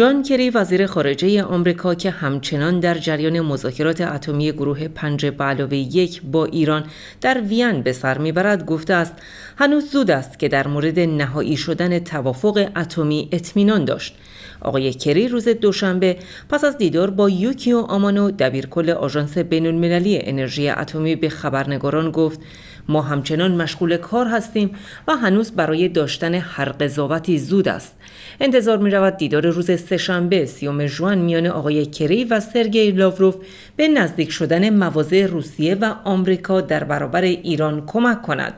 جان کری وزیر خارجه آمریکا که همچنان در جریان مذاکرات اتمی گروه پنج به علاوه یک با ایران در وین به سر میبرد گفته است هنوز زود است که در مورد نهایی شدن توافق اتمی اطمینان داشت آقای کری روز دوشنبه پس از دیدار با یوکیو آمانو دبیرکل آژانس بین‌المللی انرژی اتمی به خبرنگاران گفت ما همچنان مشغول کار هستیم و هنوز برای داشتن هر قضاوتی زود است انتظار می رود دیدار روز سهشنبه سیوم جوان میان آقای کری و سرگئی لاوروف به نزدیک شدن مواضع روسیه و آمریکا در برابر ایران کمک کند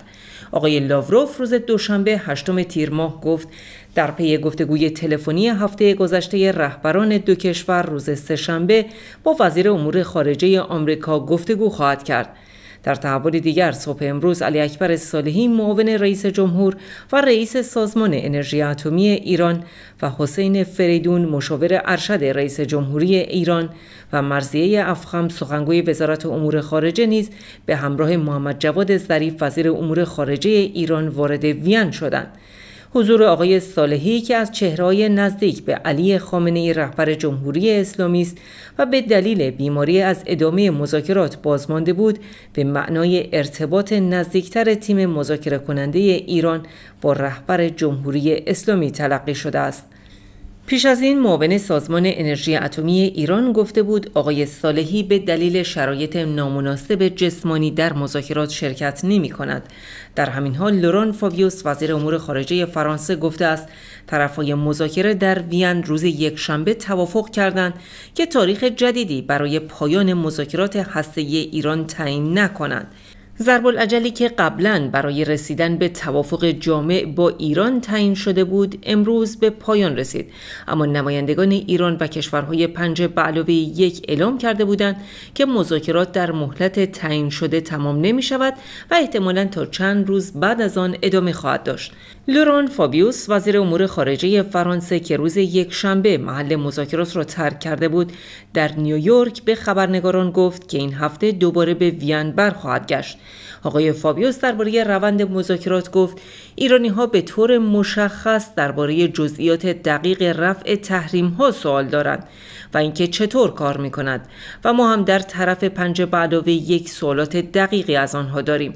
آقای لاوروف روز دوشنبه هشتم تیر ماه گفت در پی گفتگوی تلفنی هفته گذشته رهبران دو کشور روز سهشنبه با وزیر امور خارجه آمریکا گفتگو خواهد کرد در تحول دیگر صبح امروز علی اکبر صالحی معاون رئیس جمهور و رئیس سازمان انرژی اتمی ایران و حسین فریدون مشاور ارشد رئیس جمهوری ایران و مرزیه افخم سخنگوی وزارت امور خارجه نیز به همراه محمد جواد ظریف وزیر امور خارجه ایران وارد وین شدند حضور آقای صالحی که از چهرهای نزدیک به علی خامنه رهبر جمهوری اسلامی است و به دلیل بیماری از ادامه مذاکرات بازمانده بود به معنای ارتباط نزدیکتر تیم مذاکره کننده ایران با رهبر جمهوری اسلامی تلقی شده است پیش از این معاون سازمان انرژی اتمی ایران گفته بود آقای صالحی به دلیل شرایط نامناسب جسمانی در مذاکرات شرکت نمی کند. در همین حال لوران فابیوس وزیر امور خارجه فرانسه گفته است های مذاکره در وین روز یکشنبه توافق کردند که تاریخ جدیدی برای پایان مذاکرات هسته ایران تعیین نکنند. ضرب العجلی که قبلا برای رسیدن به توافق جامع با ایران تعیین شده بود امروز به پایان رسید اما نمایندگان ایران و کشورهای پنج به علاوه یک اعلام کرده بودند که مذاکرات در مهلت تعیین شده تمام نمی شود و احتمالا تا چند روز بعد از آن ادامه خواهد داشت لوران فابیوس وزیر امور خارجه فرانسه که روز یک شنبه محل مذاکرات را ترک کرده بود در نیویورک به خبرنگاران گفت که این هفته دوباره به وین برخواهد گشت آقای فابیوس درباره روند مذاکرات گفت ایرانی ها به طور مشخص درباره جزئیات دقیق رفع تحریم ها سوال دارند و اینکه چطور کار می کند و ما هم در طرف پنج به یک سوالات دقیقی از آنها داریم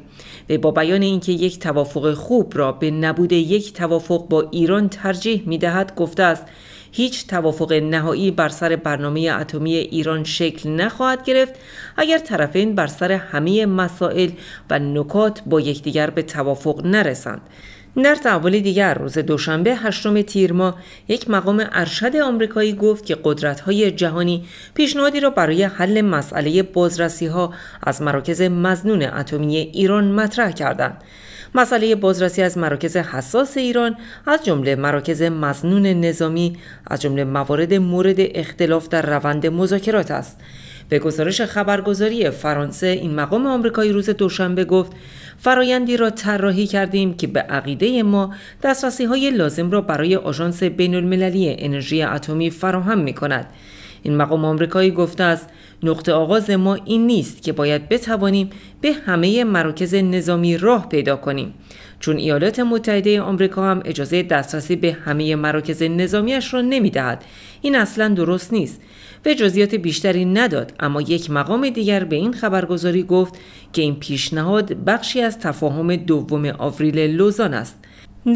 و با بیان اینکه یک توافق خوب را به نبود یک توافق با ایران ترجیح می دهد گفته است هیچ توافق نهایی بر سر برنامه اتمی ایران شکل نخواهد گرفت اگر طرفین بر سر همه مسائل و نکات با یکدیگر به توافق نرسند در تحول دیگر روز دوشنبه هشتم تیر ماه یک مقام ارشد آمریکایی گفت که های جهانی پیشنهادی را برای حل مسئله بازرسی ها از مراکز مزنون اتمی ایران مطرح کردند مسئله بازرسی از مراکز حساس ایران از جمله مراکز مزنون نظامی از جمله موارد مورد اختلاف در روند مذاکرات است به گزارش خبرگزاری فرانسه این مقام آمریکایی روز دوشنبه گفت فرایندی را طراحی کردیم که به عقیده ما دسترسی های لازم را برای آژانس بین المللی انرژی اتمی فراهم می کند این مقام آمریکایی گفته است نقطه آغاز ما این نیست که باید بتوانیم به همه مراکز نظامی راه پیدا کنیم چون ایالات متحده آمریکا هم اجازه دسترسی به همه مراکز نظامیش را نمیدهد این اصلا درست نیست به جزئیات بیشتری نداد اما یک مقام دیگر به این خبرگزاری گفت که این پیشنهاد بخشی از تفاهم دوم آوریل لوزان است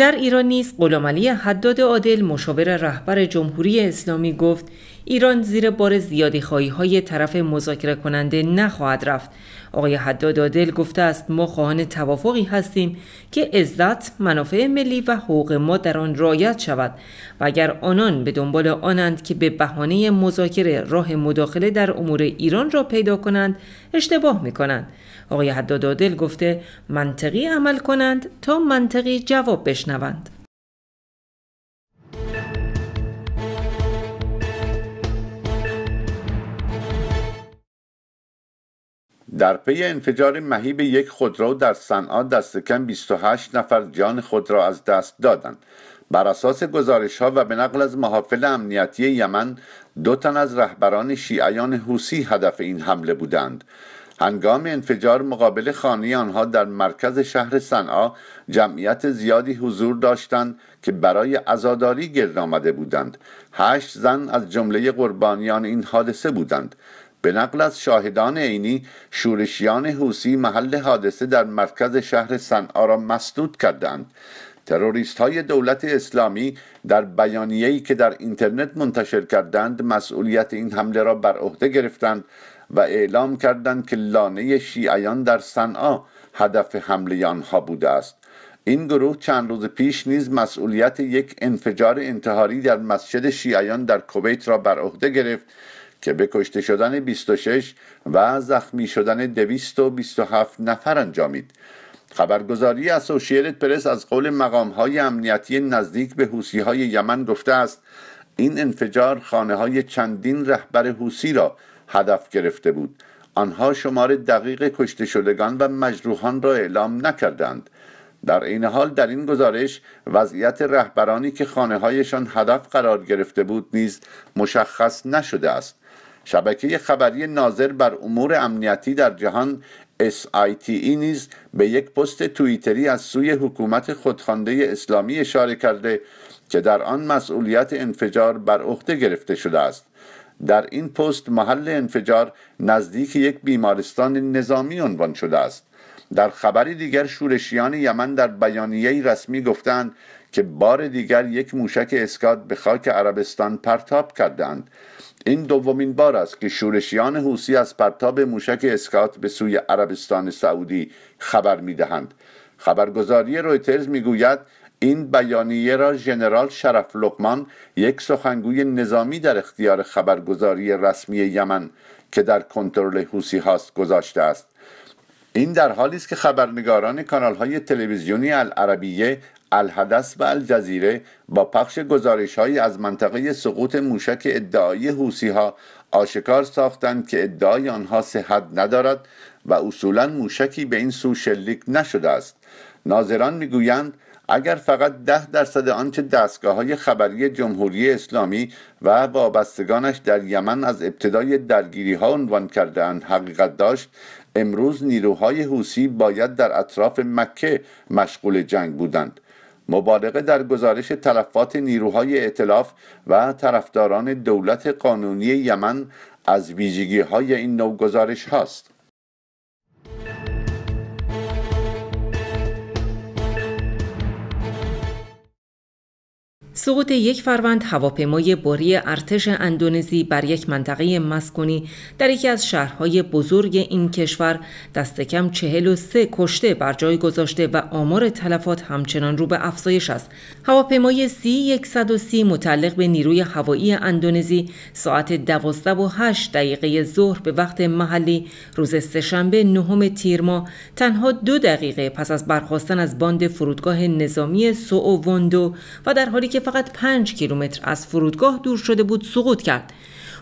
در ایران نیز غلامعلی حداد عادل مشاور رهبر جمهوری اسلامی گفت ایران زیر بار زیادی خواهی های طرف مذاکره کننده نخواهد رفت آقای حداد عادل گفته است ما خواهان توافقی هستیم که عزت منافع ملی و حقوق ما در آن رعایت شود و اگر آنان به دنبال آنند که به بهانه مذاکره راه مداخله در امور ایران را پیدا کنند اشتباه می کنند آقای حداد عادل گفته منطقی عمل کنند تا منطقی جواب بشنوند در پی انفجار مهیب یک خودرو در صنعا دستکم 28 نفر جان خود را از دست دادند بر اساس گزارش ها و به نقل از محافل امنیتی یمن دو تن از رهبران شیعیان حوسی هدف این حمله بودند هنگام انفجار مقابل خانه آنها در مرکز شهر صنعا جمعیت زیادی حضور داشتند که برای عزاداری گرد آمده بودند هشت زن از جمله قربانیان این حادثه بودند به نقل از شاهدان عینی شورشیان حوسی محل حادثه در مرکز شهر صنعا را مسدود کردند تروریست های دولت اسلامی در بیانیه‌ای که در اینترنت منتشر کردند مسئولیت این حمله را بر عهده گرفتند و اعلام کردند که لانه شیعیان در صنعا هدف حمله آنها بوده است این گروه چند روز پیش نیز مسئولیت یک انفجار انتحاری در مسجد شیعیان در کویت را بر عهده گرفت که به کشته شدن 26 و زخمی شدن 227 نفر انجامید خبرگزاری اسوشیلت پرس از قول های امنیتی نزدیک به های یمن گفته است این انفجار خانه های چندین رهبر حوسی را هدف گرفته بود آنها شمار دقیق کشته شدگان و مجروحان را اعلام نکردند در این حال در این گزارش وضعیت رهبرانی که خانه هایشان هدف قرار گرفته بود نیز مشخص نشده است شبکه خبری ناظر بر امور امنیتی در جهان SITE نیز به یک پست توییتری از سوی حکومت خودخوانده اسلامی اشاره کرده که در آن مسئولیت انفجار بر عهده گرفته شده است در این پست محل انفجار نزدیک یک بیمارستان نظامی عنوان شده است در خبری دیگر شورشیان یمن در بیانیه رسمی گفتند که بار دیگر یک موشک اسکاد به خاک عربستان پرتاب کردند این دومین بار است که شورشیان حوسی از پرتاب موشک اسکات به سوی عربستان سعودی خبر میدهند خبرگزاری رویترز میگوید این بیانیه را ژنرال شرف لقمان یک سخنگوی نظامی در اختیار خبرگزاری رسمی یمن که در کنترل حوسی هاست گذاشته است این در حالی است که خبرنگاران کانال های تلویزیونی العربیه الحدث و الجزیره با پخش گزارشهایی از منطقه سقوط موشک ادعای حوسی ها آشکار ساختند که ادعای آنها صحت ندارد و اصولا موشکی به این سو شلیک نشده است ناظران میگویند اگر فقط ده درصد آنچه دستگاه های خبری جمهوری اسلامی و وابستگانش در یمن از ابتدای درگیری ها عنوان کردهاند حقیقت داشت امروز نیروهای حوسی باید در اطراف مکه مشغول جنگ بودند مبالغه در گزارش تلفات نیروهای اعتلاف و طرفداران دولت قانونی یمن از ویژگی های این نوع گزارش هاست سقوط یک فروند هواپیمای باری ارتش اندونزی بر یک منطقه مسکونی در یکی از شهرهای بزرگ این کشور دست کم 43 کشته بر جای گذاشته و آمار تلفات همچنان رو به افزایش است. هواپیمای c 130 متعلق به نیروی هوایی اندونزی ساعت 12 و 8 دقیقه ظهر به وقت محلی روز سهشنبه نهم تیر ماه تنها دو دقیقه پس از برخواستن از باند فرودگاه نظامی سوووندو و در حالی که فقط 5 کیلومتر از فرودگاه دور شده بود سقوط کرد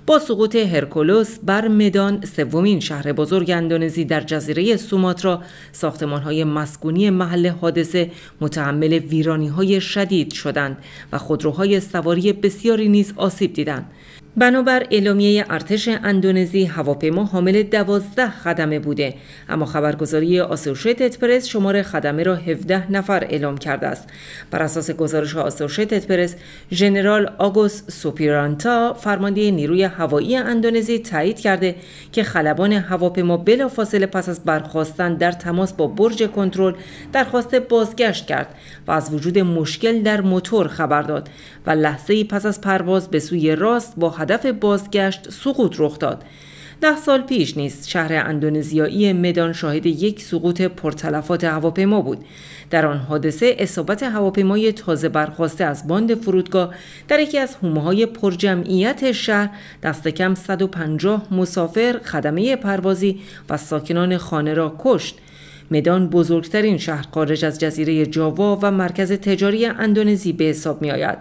با سقوط هرکولوس بر مدان سومین شهر بزرگ اندونزی در جزیره سوماترا ساختمان های مسکونی محل حادثه متحمل ویرانی های شدید شدند و خودروهای سواری بسیاری نیز آسیب دیدند بنابر اعلامیه ارتش اندونزی هواپیما حامل دوازده خدمه بوده اما خبرگزاری آسوشیتد پرس شمار خدمه را 17 نفر اعلام کرده است بر اساس گزارش آسوشیتد پرس ژنرال آگوس سوپیرانتا فرمانده نیروی هوایی اندونزی تایید کرده که خلبان هواپیما بلافاصله پس از برخواستن در تماس با برج کنترل درخواست بازگشت کرد و از وجود مشکل در موتور خبر داد و لحظه پس از پرواز به سوی راست با هدف بازگشت سقوط رخ داد ده سال پیش نیز شهر اندونزیایی مدان شاهد یک سقوط پرتلفات هواپیما بود در آن حادثه اصابت هواپیمای تازه برخواسته از باند فرودگاه در یکی از های پرجمعیت شهر دست کم 150 مسافر خدمه پروازی و ساکنان خانه را کشت مدان بزرگترین شهر خارج از جزیره جاوا و مرکز تجاری اندونزی به حساب می آید.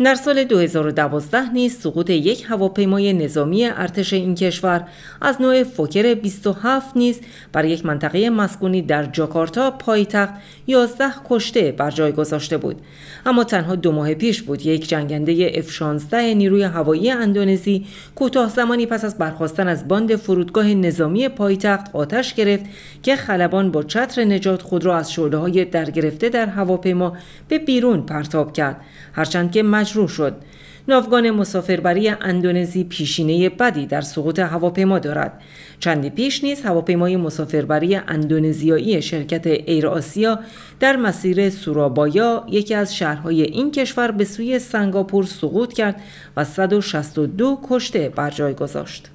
در سال 2012 نیز سقوط یک هواپیمای نظامی ارتش این کشور از نوع فوکر 27 نیز بر یک منطقه مسکونی در جاکارتا پایتخت 11 کشته بر جای گذاشته بود اما تنها دو ماه پیش بود یک جنگنده F-16 نیروی هوایی اندونزی کوتاه زمانی پس از برخواستن از باند فرودگاه نظامی پایتخت آتش گرفت که خلبان با چتر نجات خود را از شعله‌های درگرفته در هواپیما به بیرون پرتاب کرد هرچند که مجروح شد ناوگان مسافربری اندونزی پیشینه بدی در سقوط هواپیما دارد چندی پیش نیز هواپیمای مسافربری اندونزیایی شرکت ایر آسیا در مسیر سورابایا یکی از شهرهای این کشور به سوی سنگاپور سقوط کرد و 162 کشته بر جای گذاشت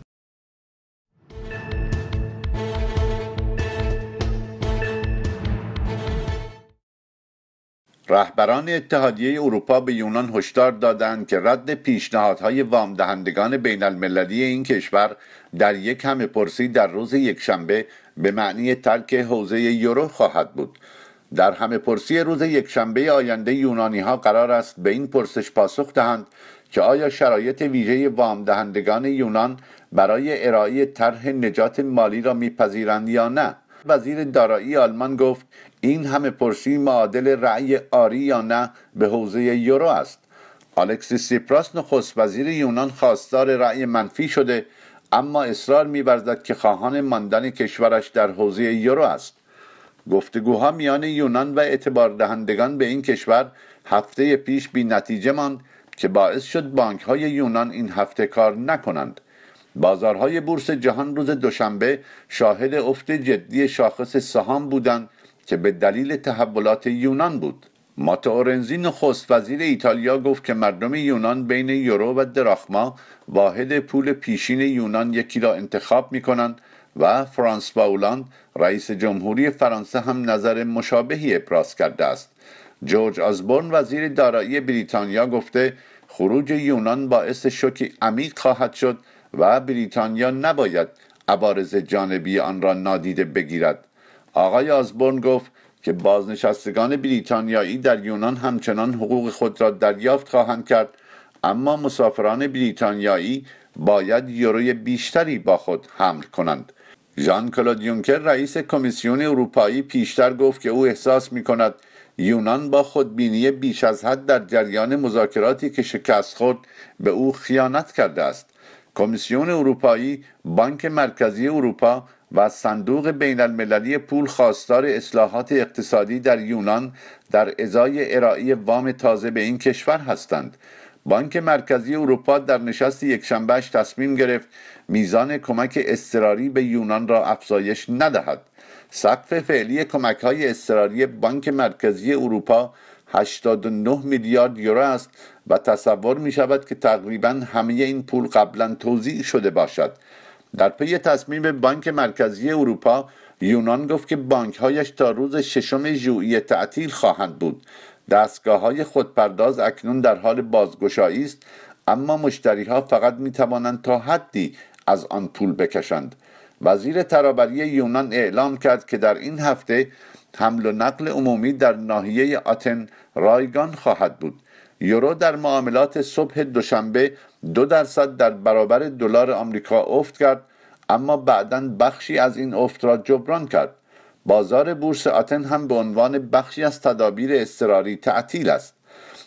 رهبران اتحادیه اروپا به یونان هشدار دادند که رد پیشنهادهای وام دهندگان بین المللی این کشور در یک همه پرسی در روز یکشنبه به معنی ترک حوزه یورو خواهد بود در همه پرسی روز یکشنبه آینده یونانی ها قرار است به این پرسش پاسخ دهند که آیا شرایط ویژه وام دهندگان یونان برای ارائه طرح نجات مالی را میپذیرند یا نه وزیر دارایی آلمان گفت این همه پرسی معادل رأی آری یا نه به حوزه یورو است آلکسی سیپراس نخست وزیر یونان خواستار رأی منفی شده اما اصرار میورزد که خواهان ماندن کشورش در حوزه یورو است گفتگوها میان یونان و اعتبار دهندگان به این کشور هفته پیش بی نتیجه ماند که باعث شد بانک های یونان این هفته کار نکنند بازارهای بورس جهان روز دوشنبه شاهد افت جدی شاخص سهام بودند که به دلیل تحولات یونان بود اورنزی نخست وزیر ایتالیا گفت که مردم یونان بین یورو و دراخما واحد پول پیشین یونان یکی را انتخاب می کنند و فرانس باولاند رئیس جمهوری فرانسه هم نظر مشابهی ابراز کرده است جورج آزبورن وزیر دارایی بریتانیا گفته خروج یونان باعث شوکی عمیق خواهد شد و بریتانیا نباید عوارض جانبی آن را نادیده بگیرد آقای آزبورن گفت که بازنشستگان بریتانیایی در یونان همچنان حقوق خود را دریافت خواهند کرد اما مسافران بریتانیایی باید یوروی بیشتری با خود حمل کنند ژان کلود یونکر رئیس کمیسیون اروپایی پیشتر گفت که او احساس می کند یونان با خودبینی بیش از حد در جریان مذاکراتی که شکست خورد به او خیانت کرده است کمیسیون اروپایی، بانک مرکزی اروپا و صندوق بین المللی پول خواستار اصلاحات اقتصادی در یونان در ازای ارائه وام تازه به این کشور هستند. بانک مرکزی اروپا در نشست یکشنبهش تصمیم گرفت میزان کمک اضطراری به یونان را افزایش ندهد. سقف فعلی کمک های اضطراری بانک مرکزی اروپا 89 میلیارد یورو است و تصور می شود که تقریبا همه این پول قبلا توضیع شده باشد در پی تصمیم بانک مرکزی اروپا یونان گفت که هایش تا روز ششم ژوئیه تعطیل خواهند بود دستگاه های خودپرداز اکنون در حال بازگشایی است اما مشتری ها فقط می توانند تا حدی از آن پول بکشند وزیر ترابری یونان اعلام کرد که در این هفته حمل و نقل عمومی در ناحیه آتن رایگان خواهد بود یورو در معاملات صبح دوشنبه دو درصد در برابر دلار آمریکا افت کرد اما بعدا بخشی از این افت را جبران کرد بازار بورس آتن هم به عنوان بخشی از تدابیر اضطراری تعطیل است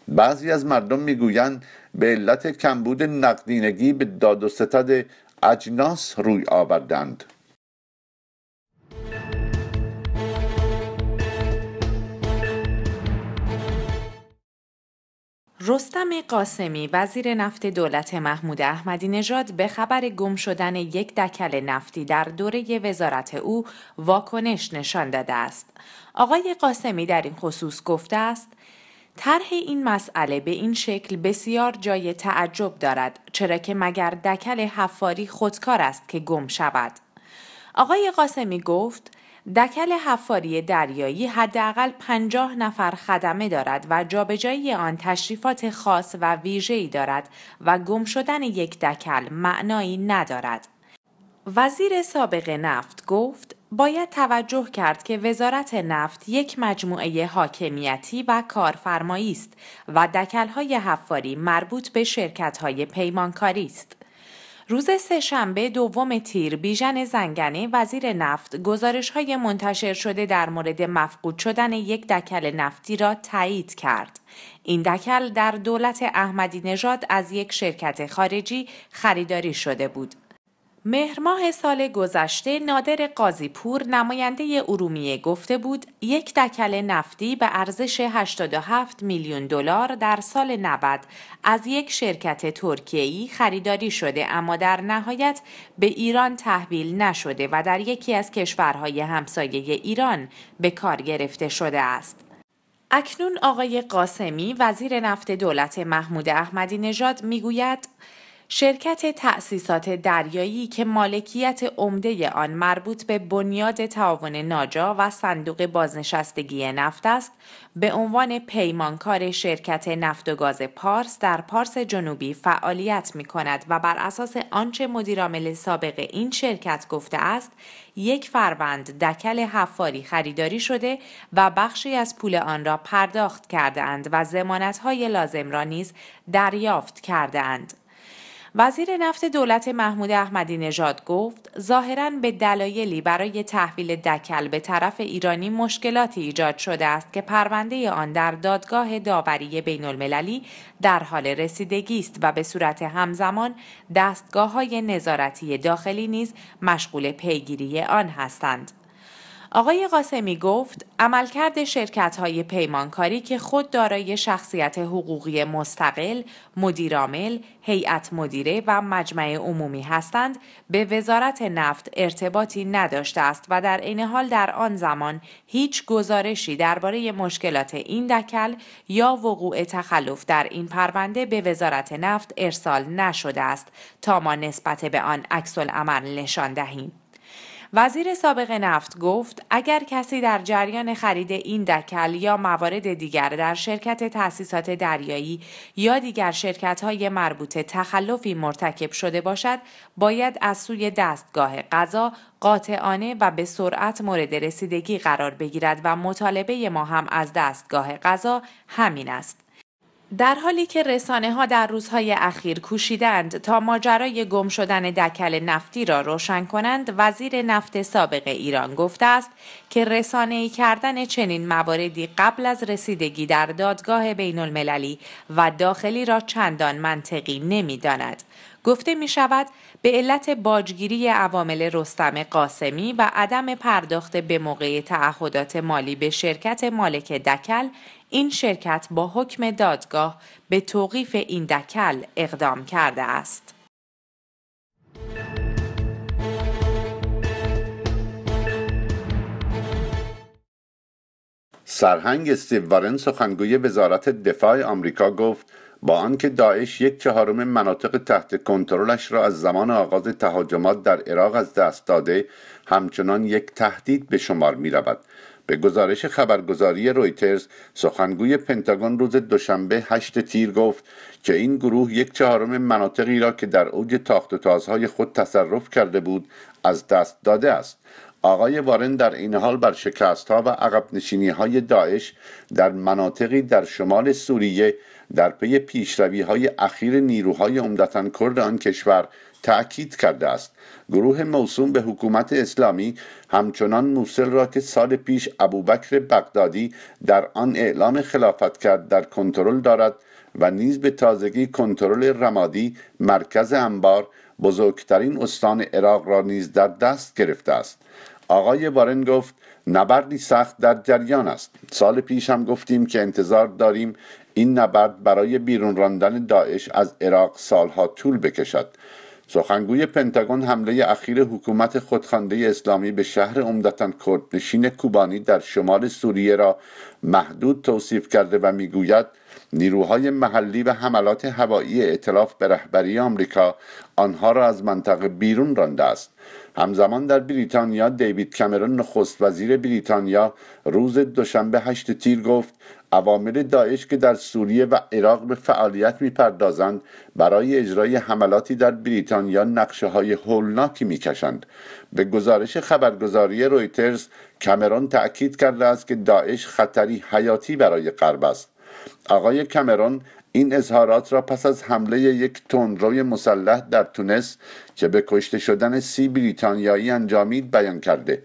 بعضی از مردم میگویند به علت کمبود نقدینگی به داد و ستد اجناس روی آوردند رستم قاسمی وزیر نفت دولت محمود احمدی نژاد به خبر گم شدن یک دکل نفتی در دوره وزارت او واکنش نشان داده است. آقای قاسمی در این خصوص گفته است طرح این مسئله به این شکل بسیار جای تعجب دارد چرا که مگر دکل حفاری خودکار است که گم شود آقای قاسمی گفت دکل حفاری دریایی حداقل پنجاه نفر خدمه دارد و جابجایی آن تشریفات خاص و ویژه‌ای دارد و گم شدن یک دکل معنایی ندارد وزیر سابق نفت گفت باید توجه کرد که وزارت نفت یک مجموعه حاکمیتی و کارفرمایی است و دکلهای حفاری مربوط به شرکتهای پیمانکاری است. روز سهشنبه دوم تیر بیژن زنگنه وزیر نفت گزارش های منتشر شده در مورد مفقود شدن یک دکل نفتی را تایید کرد. این دکل در دولت احمدی نژاد از یک شرکت خارجی خریداری شده بود. مهرماه سال گذشته نادر قاضیپور نماینده ارومیه گفته بود یک دکل نفتی به ارزش 87 میلیون دلار در سال 90 از یک شرکت ترکیه‌ای خریداری شده اما در نهایت به ایران تحویل نشده و در یکی از کشورهای همسایه ایران به کار گرفته شده است. اکنون آقای قاسمی وزیر نفت دولت محمود احمدی نژاد میگوید شرکت تأسیسات دریایی که مالکیت عمده آن مربوط به بنیاد تعاون ناجا و صندوق بازنشستگی نفت است به عنوان پیمانکار شرکت نفت و گاز پارس در پارس جنوبی فعالیت می کند و بر اساس آنچه مدیرامل سابق این شرکت گفته است یک فروند دکل حفاری خریداری شده و بخشی از پول آن را پرداخت کرده و زمانت لازم را نیز دریافت کرده وزیر نفت دولت محمود احمدی نژاد گفت ظاهرا به دلایلی برای تحویل دکل به طرف ایرانی مشکلاتی ایجاد شده است که پرونده آن در دادگاه داوری بین المللی در حال رسیدگی است و به صورت همزمان دستگاه های نظارتی داخلی نیز مشغول پیگیری آن هستند. آقای قاسمی گفت عملکرد شرکت های پیمانکاری که خود دارای شخصیت حقوقی مستقل، مدیرامل، هیئت مدیره و مجمع عمومی هستند به وزارت نفت ارتباطی نداشته است و در این حال در آن زمان هیچ گزارشی درباره مشکلات این دکل یا وقوع تخلف در این پرونده به وزارت نفت ارسال نشده است تا ما نسبت به آن عکس عمل نشان دهیم. وزیر سابق نفت گفت اگر کسی در جریان خرید این دکل یا موارد دیگر در شرکت تأسیسات دریایی یا دیگر شرکت های مربوطه تخلفی مرتکب شده باشد باید از سوی دستگاه قضا قاطعانه و به سرعت مورد رسیدگی قرار بگیرد و مطالبه ما هم از دستگاه قضا همین است در حالی که رسانه ها در روزهای اخیر کوشیدند تا ماجرای گم شدن دکل نفتی را روشن کنند وزیر نفت سابق ایران گفته است که رسانه ای کردن چنین مواردی قبل از رسیدگی در دادگاه بین المللی و داخلی را چندان منطقی نمی داند. گفته می شود به علت باجگیری عوامل رستم قاسمی و عدم پرداخت به موقع تعهدات مالی به شرکت مالک دکل این شرکت با حکم دادگاه به توقیف این دکل اقدام کرده است. سرهنگ استیو وارن سخنگوی وزارت دفاع آمریکا گفت با آنکه داعش یک چهارم مناطق تحت کنترلش را از زمان آغاز تهاجمات در عراق از دست داده همچنان یک تهدید به شمار می رود به گزارش خبرگزاری رویترز سخنگوی پنتاگون روز دوشنبه 8 تیر گفت که این گروه یک چهارم مناطقی را که در اوج تاخت و تازهای خود تصرف کرده بود از دست داده است آقای وارن در این حال بر شکست ها و عقب نشینی های داعش در مناطقی در شمال سوریه در پی پیشروی های اخیر نیروهای عمدتا کرد آن کشور تأکید کرده است گروه موسوم به حکومت اسلامی همچنان موسل را که سال پیش ابوبکر بغدادی در آن اعلام خلافت کرد در کنترل دارد و نیز به تازگی کنترل رمادی مرکز انبار بزرگترین استان عراق را نیز در دست گرفته است آقای وارن گفت نبردی سخت در جریان است سال پیش هم گفتیم که انتظار داریم این نبرد برای بیرون راندن داعش از عراق سالها طول بکشد سخنگوی پنتاگون حمله اخیر حکومت خودخوانده اسلامی به شهر عمدتا کردنشین کوبانی در شمال سوریه را محدود توصیف کرده و میگوید نیروهای محلی و حملات هوایی اطلاف به رهبری آمریکا آنها را از منطقه بیرون رانده است همزمان در بریتانیا دیوید کمرون نخست وزیر بریتانیا روز دوشنبه هشت تیر گفت عوامل داعش که در سوریه و عراق به فعالیت میپردازند برای اجرای حملاتی در بریتانیا نقشه های هولناکی میکشند به گزارش خبرگزاری رویترز کمرون تأکید کرده است که داعش خطری حیاتی برای غرب است آقای کمرون این اظهارات را پس از حمله یک تندروی مسلح در تونس که به کشته شدن سی بریتانیایی انجامید بیان کرده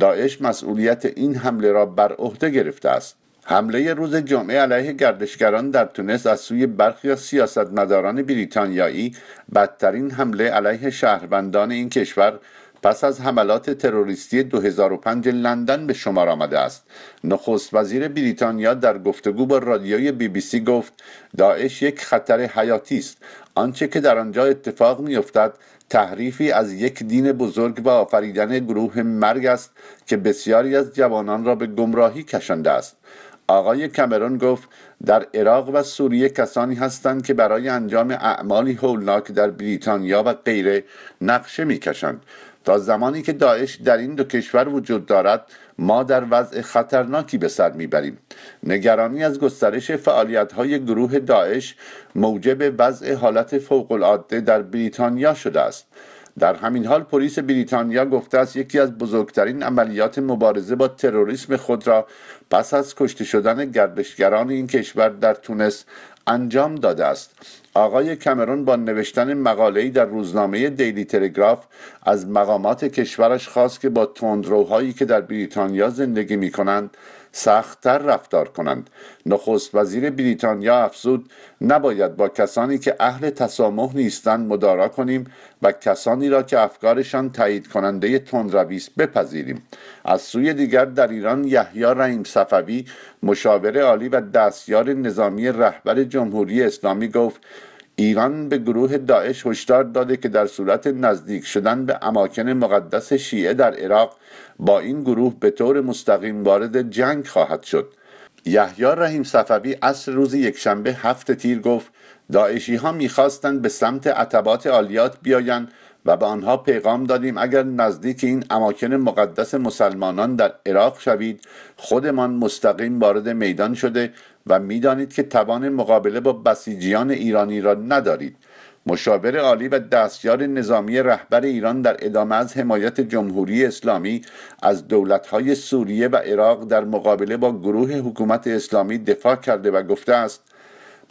داعش مسئولیت این حمله را بر عهده گرفته است حمله روز جمعه علیه گردشگران در تونس از سوی برخی سیاستمداران بریتانیایی بدترین حمله علیه شهروندان این کشور پس از حملات تروریستی 2005 لندن به شمار آمده است نخست وزیر بریتانیا در گفتگو با رادیوی بی بی سی گفت داعش یک خطر حیاتی است آنچه که در آنجا اتفاق میافتد تحریفی از یک دین بزرگ و آفریدن گروه مرگ است که بسیاری از جوانان را به گمراهی کشنده است آقای کمرون گفت در عراق و سوریه کسانی هستند که برای انجام اعمالی هولناک در بریتانیا و غیره نقشه میکشند تا زمانی که داعش در این دو کشور وجود دارد ما در وضع خطرناکی به سر میبریم نگرانی از گسترش فعالیت های گروه داعش موجب وضع حالت فوق العاده در بریتانیا شده است در همین حال پلیس بریتانیا گفته است یکی از بزرگترین عملیات مبارزه با تروریسم خود را پس از کشته شدن گردشگران این کشور در تونس انجام داده است آقای کمرون با نوشتن مقاله‌ای در روزنامه دیلی تلگراف از مقامات کشورش خواست که با تندروهایی که در بریتانیا زندگی می‌کنند، سختتر رفتار کنند نخست وزیر بریتانیا افزود نباید با کسانی که اهل تسامح نیستند مدارا کنیم و کسانی را که افکارشان تایید کننده تندروی بپذیریم از سوی دیگر در ایران یحیی رحیم صفوی مشاور عالی و دستیار نظامی رهبر جمهوری اسلامی گفت ایران به گروه داعش هشدار داده که در صورت نزدیک شدن به اماکن مقدس شیعه در عراق با این گروه به طور مستقیم وارد جنگ خواهد شد یحیی رحیم صفوی عصر روز یکشنبه هفت تیر گفت داعشی ها میخواستند به سمت عتبات عالیات بیایند و به آنها پیغام دادیم اگر نزدیک این اماکن مقدس مسلمانان در عراق شوید خودمان مستقیم وارد میدان شده و میدانید که توان مقابله با بسیجیان ایرانی را ندارید مشاور عالی و دستیار نظامی رهبر ایران در ادامه از حمایت جمهوری اسلامی از دولتهای سوریه و عراق در مقابله با گروه حکومت اسلامی دفاع کرده و گفته است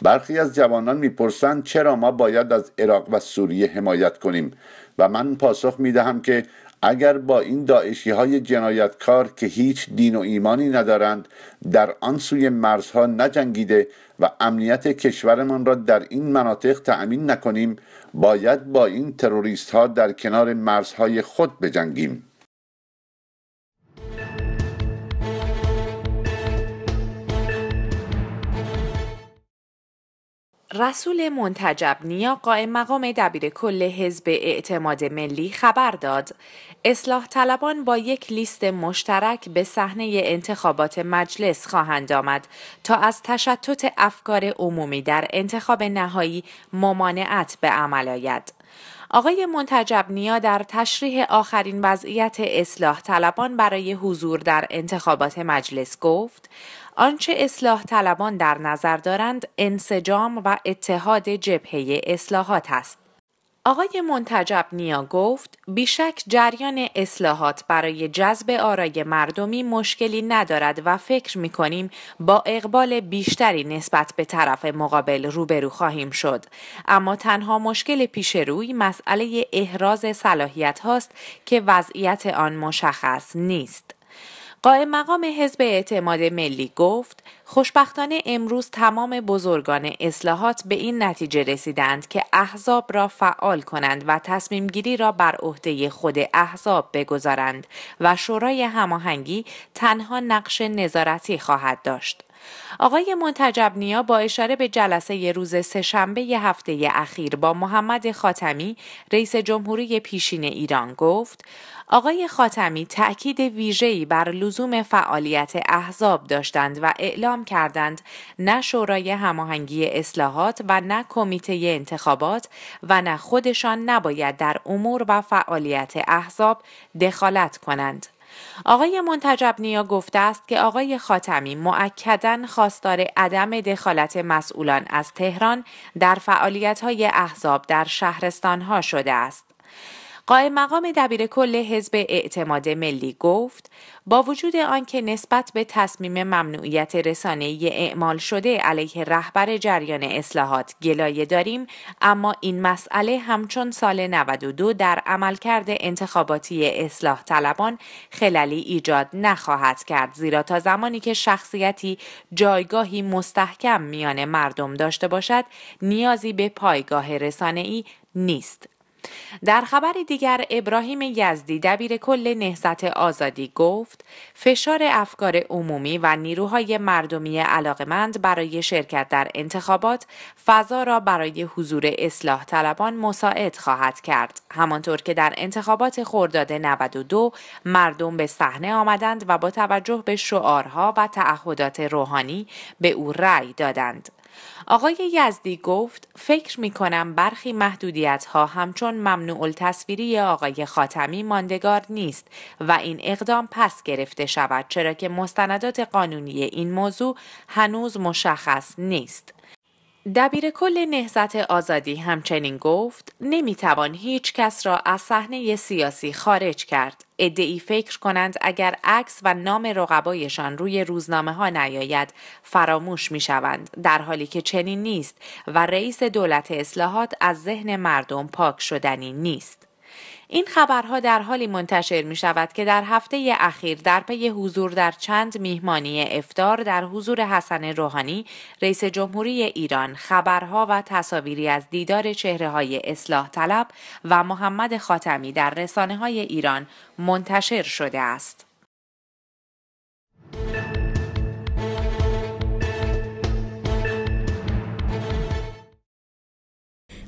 برخی از جوانان میپرسند چرا ما باید از عراق و سوریه حمایت کنیم و من پاسخ میدهم که اگر با این داعشی های جنایتکار که هیچ دین و ایمانی ندارند در آن سوی مرزها نجنگیده و امنیت کشورمان را در این مناطق تأمین نکنیم باید با این تروریست ها در کنار مرزهای خود بجنگیم رسول منتجب نیا قائم مقام دبیر کل حزب اعتماد ملی خبر داد اصلاح طلبان با یک لیست مشترک به صحنه انتخابات مجلس خواهند آمد تا از تشتت افکار عمومی در انتخاب نهایی ممانعت به عمل آید. آقای منتجب نیا در تشریح آخرین وضعیت اصلاح طلبان برای حضور در انتخابات مجلس گفت آنچه اصلاح طلبان در نظر دارند انسجام و اتحاد جبهه اصلاحات است. آقای منتجب نیا گفت بیشک جریان اصلاحات برای جذب آرای مردمی مشکلی ندارد و فکر می کنیم با اقبال بیشتری نسبت به طرف مقابل روبرو خواهیم شد. اما تنها مشکل پیش روی مسئله احراز صلاحیت هاست که وضعیت آن مشخص نیست. قائم مقام حزب اعتماد ملی گفت خوشبختانه امروز تمام بزرگان اصلاحات به این نتیجه رسیدند که احزاب را فعال کنند و تصمیم گیری را بر عهده خود احزاب بگذارند و شورای هماهنگی تنها نقش نظارتی خواهد داشت. آقای منتجب نیا با اشاره به جلسه ی روز سهشنبه هفته اخیر با محمد خاتمی رئیس جمهوری پیشین ایران گفت آقای خاتمی تأکید ویژه‌ای بر لزوم فعالیت احزاب داشتند و اعلام کردند نه شورای هماهنگی اصلاحات و نه کمیته انتخابات و نه خودشان نباید در امور و فعالیت احزاب دخالت کنند. آقای منتجب نیا گفته است که آقای خاتمی معکدا خواستار عدم دخالت مسئولان از تهران در فعالیت های احزاب در شهرستان ها شده است قائم مقام دبیر کل حزب اعتماد ملی گفت با وجود آنکه نسبت به تصمیم ممنوعیت رسانه اعمال شده علیه رهبر جریان اصلاحات گلایه داریم اما این مسئله همچون سال 92 در عملکرد انتخاباتی اصلاح طلبان خلالی ایجاد نخواهد کرد زیرا تا زمانی که شخصیتی جایگاهی مستحکم میان مردم داشته باشد نیازی به پایگاه ای نیست در خبر دیگر ابراهیم یزدی دبیر کل نهزت آزادی گفت فشار افکار عمومی و نیروهای مردمی علاقمند برای شرکت در انتخابات فضا را برای حضور اصلاح طلبان مساعد خواهد کرد همانطور که در انتخابات خرداد 92 مردم به صحنه آمدند و با توجه به شعارها و تعهدات روحانی به او رأی دادند آقای یزدی گفت فکر می کنم برخی محدودیت ها همچون ممنوع تصویری آقای خاتمی ماندگار نیست و این اقدام پس گرفته شود چرا که مستندات قانونی این موضوع هنوز مشخص نیست. دبیر کل نهزت آزادی همچنین گفت نمیتوان هیچ کس را از صحنه سیاسی خارج کرد. ادعی فکر کنند اگر عکس و نام رقبایشان روی روزنامه ها نیاید فراموش می شوند در حالی که چنین نیست و رئیس دولت اصلاحات از ذهن مردم پاک شدنی نیست. این خبرها در حالی منتشر می شود که در هفته اخیر در پی حضور در چند میهمانی افتار در حضور حسن روحانی رئیس جمهوری ایران خبرها و تصاویری از دیدار چهره های اصلاح طلب و محمد خاتمی در رسانه های ایران منتشر شده است.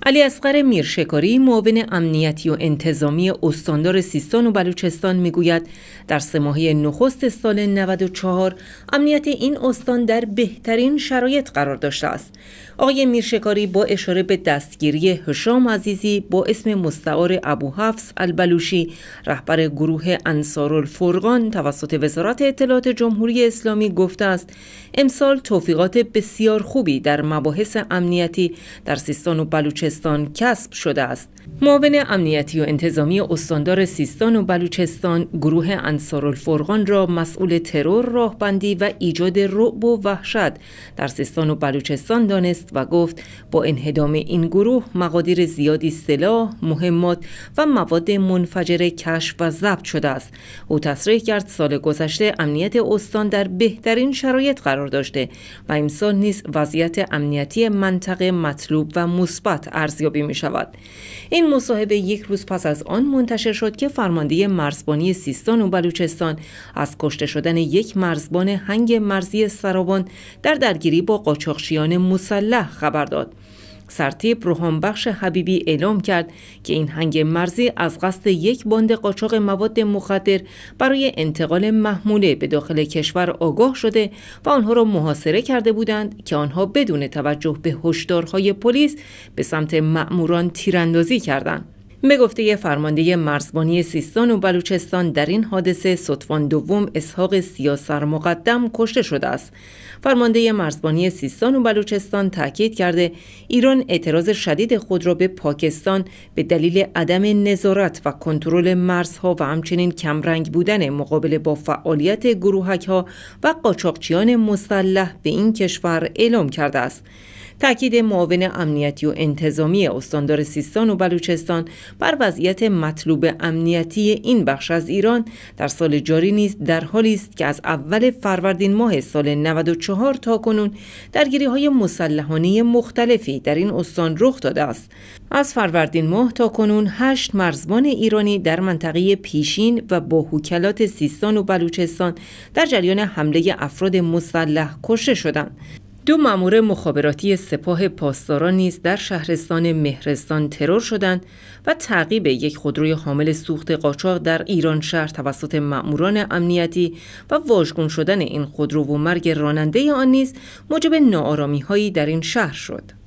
علی اصغر میرشکاری معاون امنیتی و انتظامی استاندار سیستان و بلوچستان میگوید در سه ماهه نخست سال 94 امنیت این استان در بهترین شرایط قرار داشته است آقای میرشکاری با اشاره به دستگیری هشام عزیزی با اسم مستعار ابو حفظ البلوشی رهبر گروه انصار الفرقان توسط وزارت اطلاعات جمهوری اسلامی گفته است امسال توفیقات بسیار خوبی در مباحث امنیتی در سیستان و بلوچستان سیستان کسب شده است. معاون امنیتی و انتظامی استاندار سیستان و بلوچستان گروه انصارالفرقان را مسئول ترور راهبندی و ایجاد رعب و وحشت در سیستان و بلوچستان دانست و گفت با انهدام این گروه مقادیر زیادی سلاح، مهمات و مواد منفجره کشف و ضبط شده است. او تصریح کرد سال گذشته امنیت استان در بهترین شرایط قرار داشته و امسال نیز وضعیت امنیتی منطقه مطلوب و مثبت ارزیابی می شود این مصاحبه یک روز پس از آن منتشر شد که فرمانده مرزبانی سیستان و بلوچستان از کشته شدن یک مرزبان هنگ مرزی سرابان در درگیری با قاچاقچیان مسلح خبر داد سرتیپ بخش حبیبی اعلام کرد که این هنگ مرزی از قصد یک باند قاچاق مواد مخدر برای انتقال محموله به داخل کشور آگاه شده و آنها را محاصره کرده بودند که آنها بدون توجه به هشدارهای پلیس به سمت مأموران تیراندازی کردند. به گفته فرمانده مرزبانی سیستان و بلوچستان در این حادثه سطفان دوم اسحاق سیاسر مقدم کشته شده است فرمانده مرزبانی سیستان و بلوچستان تاکید کرده ایران اعتراض شدید خود را به پاکستان به دلیل عدم نظارت و کنترل مرزها و همچنین کمرنگ بودن مقابل با فعالیت گروهک ها و قاچاقچیان مسلح به این کشور اعلام کرده است تاکید معاون امنیتی و انتظامی استاندار سیستان و بلوچستان بر وضعیت مطلوب امنیتی این بخش از ایران در سال جاری نیز در حالی است که از اول فروردین ماه سال 94 تا کنون درگیری های مسلحانه مختلفی در این استان رخ داده است از فروردین ماه تا کنون هشت مرزبان ایرانی در منطقه پیشین و با هوکلات سیستان و بلوچستان در جریان حمله افراد مسلح کشته شدند دو مامور مخابراتی سپاه پاسداران نیز در شهرستان مهرستان ترور شدند و تعقیب یک خودروی حامل سوخت قاچاق در ایران شهر توسط ماموران امنیتی و واژگون شدن این خودرو و مرگ راننده آن نیز موجب هایی در این شهر شد.